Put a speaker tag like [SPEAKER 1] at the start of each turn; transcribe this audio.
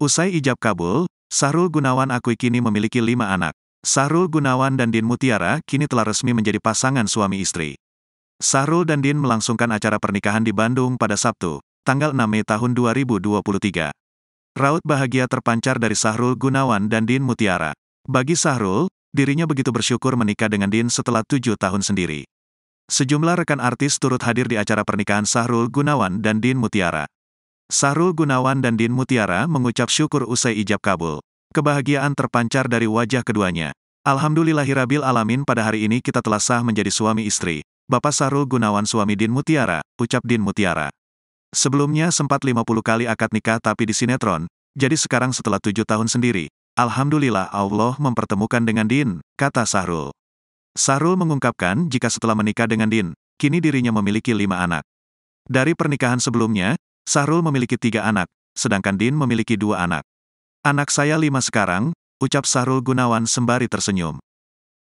[SPEAKER 1] Usai ijab kabul, Sahrul Gunawan Akui kini memiliki lima anak. Sahrul Gunawan dan Din Mutiara kini telah resmi menjadi pasangan suami istri. Sahrul dan Din melangsungkan acara pernikahan di Bandung pada Sabtu, tanggal 6 Mei tahun 2023. Raut bahagia terpancar dari Sahrul Gunawan dan Din Mutiara. Bagi Sahrul, dirinya begitu bersyukur menikah dengan Din setelah tujuh tahun sendiri. Sejumlah rekan artis turut hadir di acara pernikahan Sahrul Gunawan dan Din Mutiara. Sahrul Gunawan dan Din Mutiara mengucap syukur usai ijab kabul. Kebahagiaan terpancar dari wajah keduanya. Alhamdulillahirabbil alamin pada hari ini kita telah sah menjadi suami istri. Bapak Sahrul Gunawan suami Din Mutiara, ucap Din Mutiara. Sebelumnya sempat 50 kali akad nikah tapi di sinetron, jadi sekarang setelah 7 tahun sendiri, Alhamdulillah Allah mempertemukan dengan Din, kata Sahrul. Sahrul mengungkapkan jika setelah menikah dengan Din, kini dirinya memiliki lima anak. Dari pernikahan sebelumnya, Sahrul memiliki tiga anak, sedangkan Din memiliki dua anak. Anak saya lima sekarang, ucap Sahrul Gunawan sembari tersenyum.